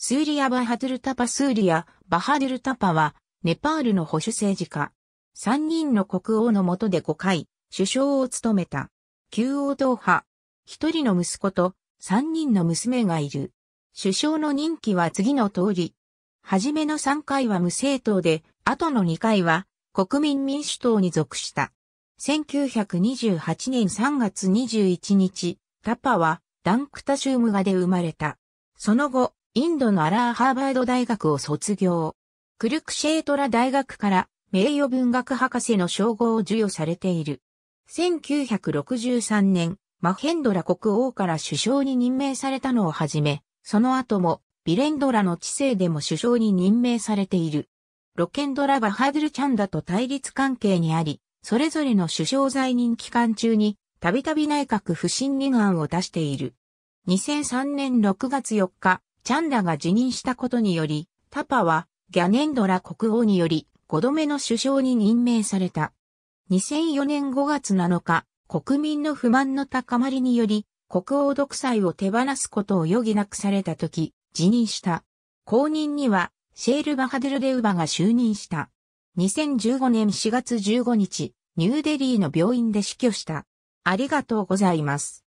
スーリア・バハドゥルタパスーリア・バハドゥルタパは、ネパールの保守政治家。三人の国王の下で5回、首相を務めた。旧王党派。一人の息子と三人の娘がいる。首相の任期は次の通り。はじめの三回は無政党で、後の二回は国民民主党に属した。1928年3月21日、タパはダンクタシュームガで生まれた。その後、インドのアラーハーバード大学を卒業。クルクシェートラ大学から名誉文学博士の称号を授与されている。1963年、マヘンドラ国王から首相に任命されたのをはじめ、その後もビレンドラの知性でも首相に任命されている。ロケンドラ・バハドル・チャンダと対立関係にあり、それぞれの首相在任期間中に、たびたび内閣不信任案を出している。2003年6月4日、チャンダが辞任したことにより、タパはギャネンドラ国王により5度目の首相に任命された。2004年5月7日、国民の不満の高まりにより、国王独裁を手放すことを余儀なくされた時、辞任した。後任には、シェール・バハデル・デウバが就任した。2015年4月15日、ニューデリーの病院で死去した。ありがとうございます。